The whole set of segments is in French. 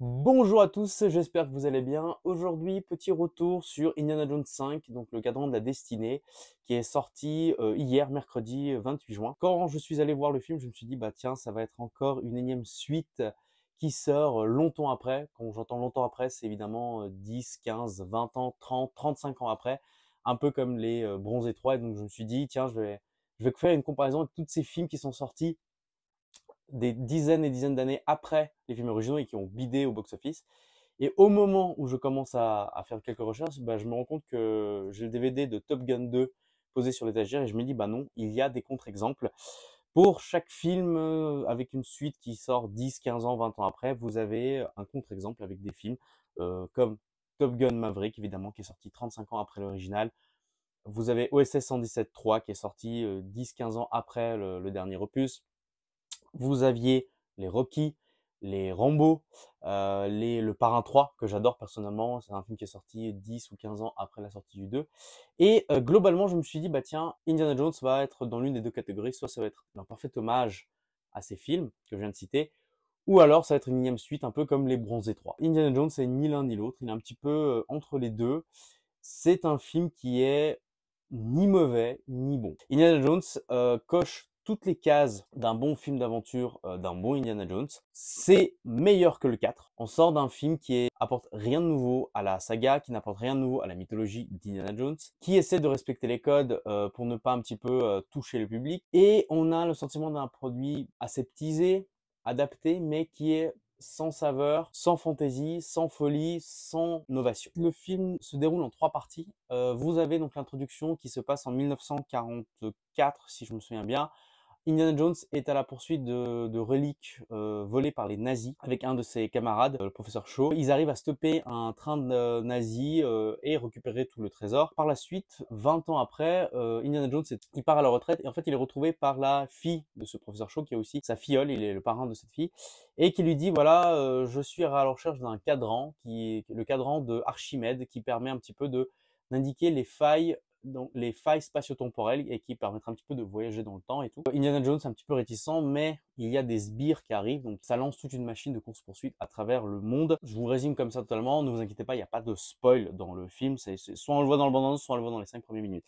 Mmh. Bonjour à tous, j'espère que vous allez bien. Aujourd'hui, petit retour sur Indiana Jones 5, donc le cadran de la destinée, qui est sorti euh, hier, mercredi 28 euh, juin. Quand je suis allé voir le film, je me suis dit, bah tiens, ça va être encore une énième suite qui sort euh, longtemps après. Quand j'entends longtemps après, c'est évidemment 10, 15, 20 ans, 30, 35 ans après, un peu comme les Bronze et 3. donc je me suis dit, tiens, je vais, je vais faire une comparaison avec tous ces films qui sont sortis des dizaines et dizaines d'années après les films originaux et qui ont bidé au box-office. Et au moment où je commence à, faire quelques recherches, bah, je me rends compte que j'ai le DVD de Top Gun 2 posé sur l'étagère et je me dis, bah non, il y a des contre-exemples. Pour chaque film euh, avec une suite qui sort 10, 15 ans, 20 ans après, vous avez un contre-exemple avec des films euh, comme Top Gun Maverick, évidemment, qui est sorti 35 ans après l'original. Vous avez OSS 117-3 qui est sorti 10-15 euh, ans après le dernier opus vous aviez les Rocky, les Rambo, euh, les, le Parrain 3 que j'adore personnellement, c'est un film qui est sorti 10 ou 15 ans après la sortie du 2. Et euh, globalement, je me suis dit bah tiens, Indiana Jones va être dans l'une des deux catégories, soit ça va être un parfait hommage à ces films que je viens de citer, ou alors ça va être une énième suite un peu comme les Bronzés 3. Indiana Jones c'est ni l'un ni l'autre, il est un petit peu euh, entre les deux. C'est un film qui est ni mauvais ni bon. Indiana Jones coche toutes les cases d'un bon film d'aventure, euh, d'un bon Indiana Jones. C'est meilleur que le 4. On sort d'un film qui apporte rien de nouveau à la saga, qui n'apporte rien de nouveau à la mythologie d'Indiana Jones, qui essaie de respecter les codes euh, pour ne pas un petit peu euh, toucher le public. Et on a le sentiment d'un produit aseptisé, adapté, mais qui est sans saveur, sans fantaisie, sans folie, sans novation. Le film se déroule en trois parties. vous avez donc l'introduction qui se passe en 1944, si je me souviens bien, Indiana Jones est à la poursuite de, reliques euh, volées par les nazis avec un de ses camarades, euh, le professeur Shaw. Ils arrivent à stopper un train de euh, nazis et récupérer tout le trésor. Par la suite, 20 ans après, Indiana Jones part à la retraite et en fait il est retrouvé par la fille de ce professeur Shaw qui est aussi sa filleule, il est le parent de cette fille et qui lui dit voilà je suis à la recherche d'un cadran qui le cadran de Archimède qui permet un petit peu de d'indiquer les failles donc les failles spatio-temporelles et qui permettent un petit peu de voyager dans le temps et tout. Indiana Jones est un petit peu réticent, mais il y a des sbires qui arrivent, donc ça lance toute une machine de course-poursuite à travers le monde. Je vous résume comme ça totalement, ne vous inquiétez pas, il n'y a pas de spoil dans le film, soit on le voit dans le bande soit on le voit dans les 5 premières minutes.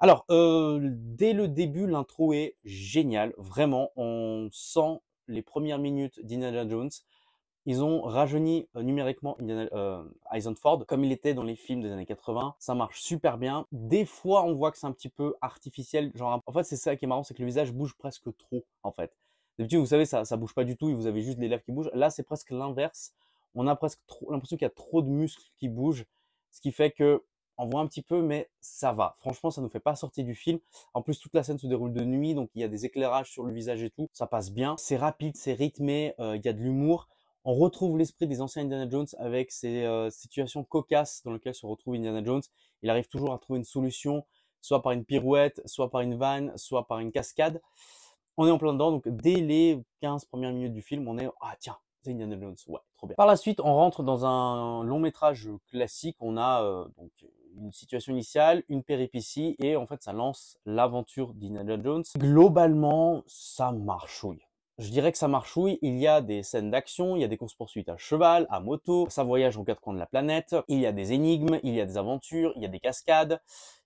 Alors, euh, dès le début, l'intro est géniale, vraiment, on sent les premières minutes d'Indiana Jones, ils ont rajeuni euh, numériquement Indiana, euh, Ford comme il était dans les films des années 80. Ça marche super bien. Des fois, on voit que c'est un petit peu artificiel. Genre, en fait, c'est ça qui est marrant, c'est que le visage bouge presque trop, en fait. D'habitude, vous savez, ça, ça bouge pas du tout et vous avez juste les lèvres qui bougent. Là, c'est presque l'inverse. On a presque l'impression qu'il y a trop de muscles qui bougent, ce qui fait que on voit un petit peu, mais ça va. Franchement, ça ne nous fait pas sortir du film. En plus, toute la scène se déroule de nuit, donc il y a des éclairages sur le visage et tout. Ça passe bien. C'est rapide, c'est rythmé, euh, il y a de l'humour. On retrouve l'esprit des anciens Indiana Jones avec ces euh, situations cocasses dans lesquelles se retrouve Indiana Jones. Il arrive toujours à trouver une solution, soit par une pirouette, soit par une vanne, soit par une cascade. On est en plein dedans, donc dès les 15 premières minutes du film, on est ah tiens, c'est Indiana Jones, ouais, trop bien. Par la suite, on rentre dans un long métrage classique. On a euh, donc une situation initiale, une péripétie, et en fait, ça lance l'aventure d'Indiana Jones. Globalement, ça marchouille je dirais que ça marche oui, il y a des scènes d'action, il y a des courses-poursuites à cheval, à moto, ça voyage aux quatre coins de la planète, il y a des énigmes, il y a des aventures, il y a des cascades,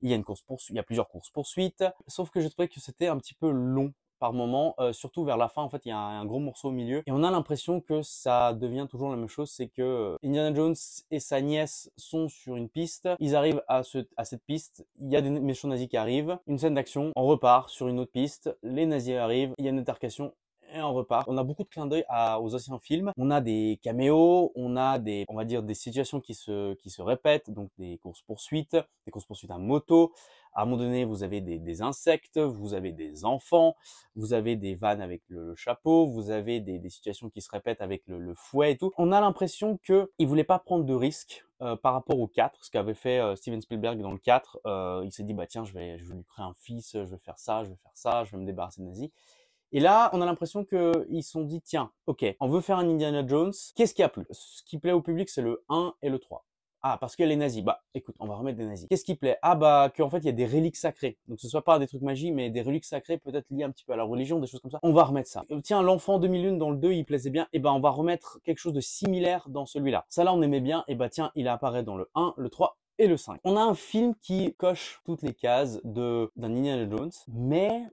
il y a, une course il y a plusieurs courses-poursuites. Sauf que je trouvais que c'était un petit peu long par moment, surtout vers la fin, en fait, il y a un, gros morceau au milieu. Et on a l'impression que ça devient toujours la même chose, c'est que Indiana Jones et sa nièce sont sur une piste, ils arrivent à, ce, à cette piste, il y a des méchants nazis qui arrivent, une scène d'action, on repart sur une autre piste, les nazis arrivent, il y a une altercation, et on repart. On a beaucoup de clins d'œil aux anciens films. On a des caméos, on a des, on va dire, des situations qui se, qui se répètent, donc des courses-poursuites, des courses-poursuites à moto. À un moment donné, vous avez des, insectes, vous avez des enfants, vous avez des vannes avec le, chapeau, vous avez des, situations qui se répètent avec le, fouet et tout. On a l'impression qu'il ne voulait pas prendre de risques euh, par rapport au 4, ce qu'avait fait euh, Steven Spielberg dans le 4. Euh, il s'est dit, bah tiens, je vais, je lui créer un fils, je vais faire ça, je vais faire ça, je vais me débarrasser de nazis. Et là, on a l'impression qu'ils se sont dit, tiens, ok, on veut faire un Indiana Jones, qu'est-ce qui a plu Ce qui plaît au public, c'est le 1 et le 3. Ah, parce qu'elle les nazis. Bah, écoute, on va remettre des nazis. Qu'est-ce qui plaît Ah, bah, qu'en fait, il y a des reliques sacrées. Donc, ce soit pas des trucs magiques, mais des reliques sacrées peut-être liées un petit peu à la religion, des choses comme ça. On va remettre ça. Euh, tiens, l'enfant 2001 dans le 2, il plaisait bien. Et eh ben, on va remettre quelque chose de similaire dans celui-là. Ça, là, on aimait bien. Et eh ben, tiens, il apparaît dans le 1, le 3 et le 5. On a un film qui coche toutes les cases de d'un Indiana Jones, mais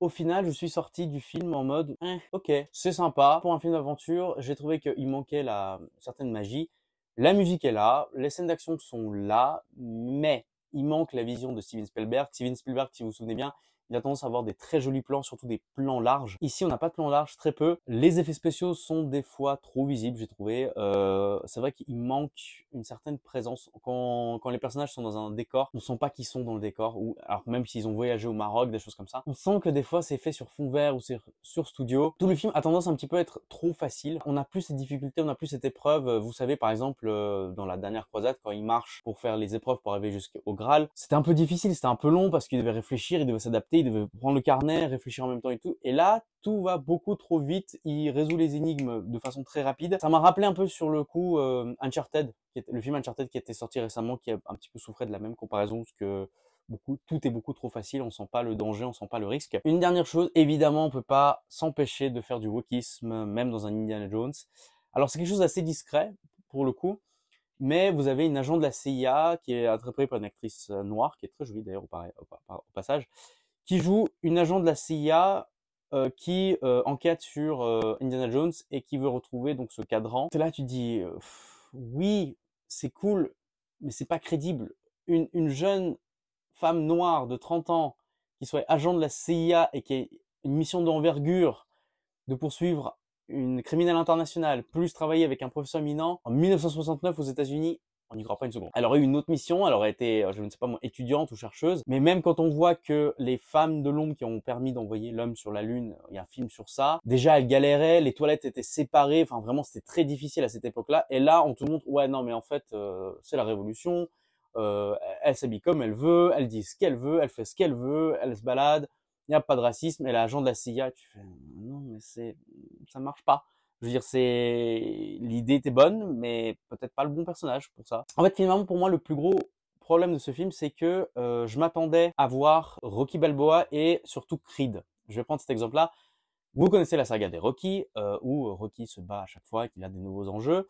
au final, je suis sorti du film en mode hein, OK, c'est sympa pour un film d'aventure. J'ai trouvé qu'il manquait la certaine magie. La musique est là, les scènes d'action sont là, mais il manque la vision de Steven Spielberg. Steven Spielberg, si vous vous souvenez bien, il a tendance à avoir des très jolis plans, surtout des plans larges. Ici, on n'a pas de plans larges, très peu. Les effets spéciaux sont des fois trop visibles, j'ai trouvé. Euh, c'est vrai qu'il manque une certaine présence. Quand, les personnages sont dans un décor, on ne sent pas qu'ils sont dans le décor, ou alors même s'ils ont voyagé au Maroc, des choses comme ça. On sent que des fois, c'est fait sur fond vert ou sur studio. Tout le film a tendance un petit peu à être trop facile. On n'a plus cette difficulté, on n'a plus cette épreuve. Vous savez, par exemple, euh, dans la dernière croisade, quand il marche pour faire les épreuves pour arriver jusqu'au Graal, c'était un peu difficile, c'était un peu long parce qu'il devait réfléchir, il devait s'adapter il devait prendre le carnet, réfléchir en même temps et tout. Et là, tout va beaucoup trop vite. Il résout les énigmes de façon très rapide. Ça m'a rappelé un peu sur le coup euh, Uncharted, qui le film Uncharted qui était sorti récemment, qui a un petit peu souffert de la même comparaison, parce que beaucoup, tout est beaucoup trop facile. On sent pas le danger, on sent pas le risque. Une dernière chose, évidemment, on peut pas s'empêcher de faire du wokisme, même dans un Indiana Jones. Alors c'est quelque chose d'assez discret pour le coup. Mais vous avez une agent de la CIA qui est interprétée par une actrice euh, noire, qui est très jolie d'ailleurs au, passage, qui joue une agent de la CIA euh, qui euh, enquête sur euh, Indiana Jones et qui veut retrouver donc ce cadran. C'est là tu dis oui, c'est cool, mais c'est pas crédible. Une, jeune femme noire de 30 ans qui soit agent de la CIA et qui ait une mission d'envergure de poursuivre une criminelle internationale, plus travailler avec un professeur éminent en 1969 aux États-Unis, on n'y croit pas une seconde. Elle aurait eu une autre mission, elle aurait été, euh, je ne sais pas étudiante ou chercheuse, mais même quand on voit que les femmes de l'ombre qui ont permis d'envoyer l'homme sur la Lune, euh, il y a un film sur ça, déjà elles galéraient, les toilettes étaient séparées, enfin vraiment c'était très difficile à cette époque-là, et là on te montre, ouais non mais en fait euh, c'est la révolution, elle s'habille comme elle veut, elle dit ce qu'elle veut, elle fait ce qu'elle veut, elle se balade, il n'y a pas de racisme, Et est agent de la CIA, tu fais, non mais c'est, ça marche pas. Je veux dire, c'est l'idée était bonne, mais peut-être pas le bon personnage pour ça. En fait, finalement, pour moi, le plus gros problème de ce film, c'est que euh, je m'attendais à voir Rocky Balboa et surtout Creed. Je vais prendre cet exemple-là. Vous connaissez la saga des Rocky, euh, où Rocky se bat à chaque fois et qu'il a des nouveaux enjeux.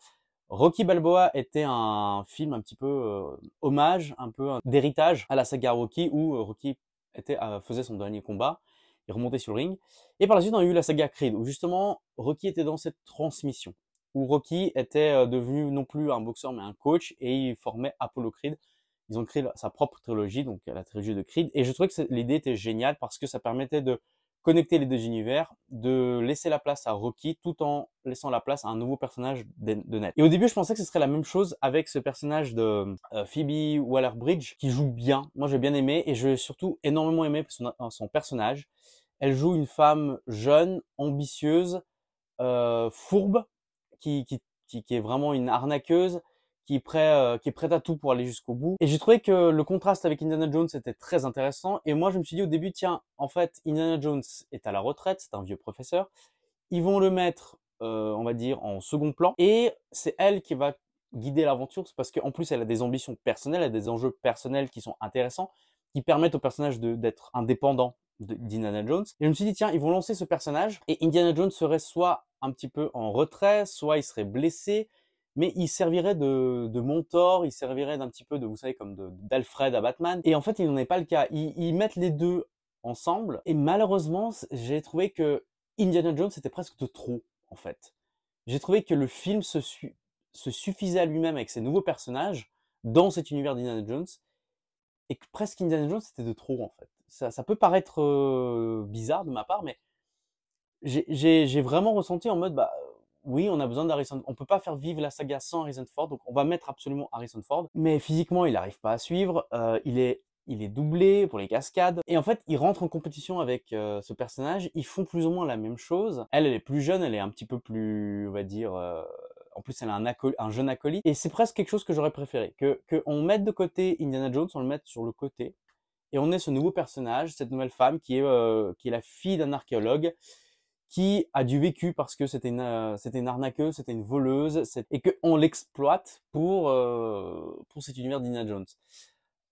Rocky Balboa était un film un petit peu euh, hommage, un peu d'héritage à la saga Rocky, où Rocky était, faisait son dernier combat est remonté sur le ring. Et par la suite, on a eu la saga Creed, où justement, Rocky était dans cette transmission, où Rocky était euh, devenu non plus un boxeur, mais un coach, et il formait Apollo Creed. Ils ont créé sa propre trilogie, donc la trilogie de Creed. Et je trouvais que l'idée était géniale parce que ça permettait de connecter les deux univers, de laisser la place à Rocky tout en laissant la place à un nouveau personnage de Ned. Et au début, je pensais que ce serait la même chose avec ce personnage de euh, Phoebe Waller-Bridge qui joue bien. Moi, j'ai bien aimé et j'ai surtout énormément aimé son, son personnage. Elle joue une femme jeune, ambitieuse, euh, fourbe, qui, qui, qui, est vraiment une arnaqueuse, qui est, prêt, euh, qui est prête à tout pour aller jusqu'au bout. Et j'ai trouvé que le contraste avec Indiana Jones était très intéressant. Et moi, je me suis dit au début, tiens, en fait, Indiana Jones est à la retraite, c'est un vieux professeur. Ils vont le mettre, euh, on va dire, en second plan. Et c'est elle qui va guider l'aventure, parce qu'en plus, elle a des ambitions personnelles, elle a des enjeux personnels qui sont intéressants, qui permettent au personnage d'être indépendant d'Indiana Jones. Et je me suis dit, tiens, ils vont lancer ce personnage et Indiana Jones serait soit un petit peu en retrait, soit il serait blessé, mais il servirait de, mentor, il servirait d'un petit peu de, vous savez, comme d'Alfred à Batman. Et en fait, il n'en est pas le cas. Ils, mettent les deux ensemble et malheureusement, j'ai trouvé que Indiana Jones était presque de trop, en fait. J'ai trouvé que le film se, se suffisait à lui-même avec ses nouveaux personnages dans cet univers d'Indiana Jones et que presque Indiana Jones était de trop, en fait ça, ça peut paraître bizarre de ma part, mais j'ai vraiment ressenti en mode, bah, oui, on a besoin d'Harrison. On peut pas faire vivre la saga sans Harrison Ford, donc on va mettre absolument Harrison Ford. Mais physiquement, il n'arrive pas à suivre. il est il est doublé pour les cascades. Et en fait, il rentre en compétition avec ce personnage. Ils font plus ou moins la même chose. Elle, elle est plus jeune, elle est un petit peu plus, on va dire. En plus, elle a un, un jeune acolyte. Et c'est presque quelque chose que j'aurais préféré. Que qu'on mette de côté Indiana Jones, on le mette sur le côté. Et on est ce nouveau personnage, cette nouvelle femme qui est, euh, qui est la fille d'un archéologue qui a dû vécu parce que c'était une, euh, c'était une arnaqueuse, c'était une voleuse, et qu'on l'exploite pour, euh, pour cet univers d'Ina Jones.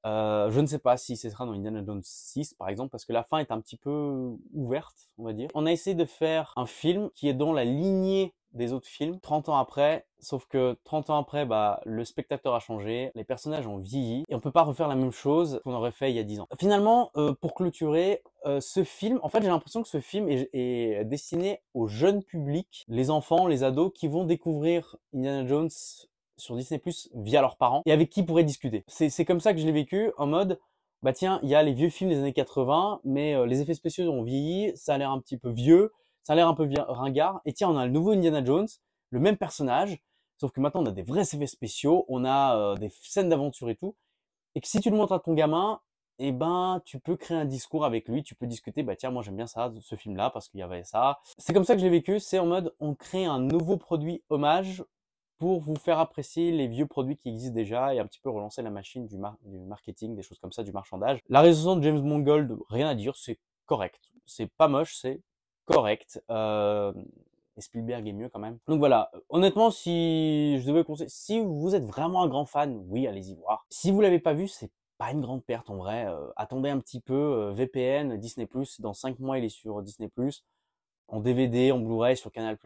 Euh, je ne sais pas si ce sera dans Indiana Jones 6 par exemple parce que la fin est un petit peu ouverte on va dire. On a essayé de faire un film qui est dans la lignée des autres films 30 ans après sauf que 30 ans après bah le spectateur a changé, les personnages ont vieilli et on peut pas refaire la même chose qu'on aurait fait il y a 10 ans. Finalement euh, pour clôturer euh, ce film, en fait j'ai l'impression que ce film est, est, destiné au jeune public, les enfants, les ados qui vont découvrir Indiana Jones sur Disney Plus via leurs parents et avec qui pourrait discuter. C'est comme ça que je l'ai vécu en mode bah tiens, il y a les vieux films des années 80, mais euh, les effets spéciaux ont vieilli, ça a l'air un petit peu vieux, ça a l'air un peu ringard. Et tiens, on a le nouveau Indiana Jones, le même personnage, sauf que maintenant on a des vrais effets spéciaux, on a euh, des scènes d'aventure et tout. Et que si tu le montres à ton gamin, et eh ben, tu peux créer un discours avec lui, tu peux discuter, bah tiens, moi j'aime bien ça, ce film-là, parce qu'il y avait ça. C'est comme ça que je l'ai vécu, c'est en mode, on crée un nouveau produit hommage pour vous faire apprécier les vieux produits qui existent déjà et un petit peu relancer la machine du, du marketing, des choses comme ça, du marchandage. La résolution de James Mongold, rien à dire, c'est correct. C'est pas moche, c'est correct. Euh, et Spielberg est mieux quand même. Donc voilà, honnêtement, si je devais conseiller, si vous êtes vraiment un grand fan, oui, allez-y voir. Si vous l'avez pas vu, c'est pas une grande perte en vrai. Euh, attendez un petit peu, euh, VPN, Disney+, dans 5 mois, il est sur Disney+, en DVD, en Blu-ray, sur Canal+.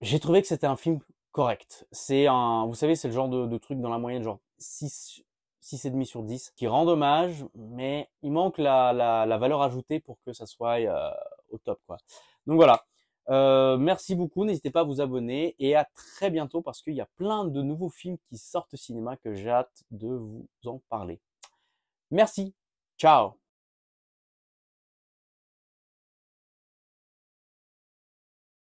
J'ai trouvé que c'était un film correct. C'est un, vous savez, c'est le genre de, truc dans la moyenne, genre 6, 6,5 sur 10, qui rend dommage, mais il manque la, la, valeur ajoutée pour que ça soit euh, au top, quoi. Donc voilà. Euh, merci beaucoup, n'hésitez pas à vous abonner et à très bientôt parce qu'il y a plein de nouveaux films qui sortent au cinéma que j'ai hâte de vous en parler. Merci, ciao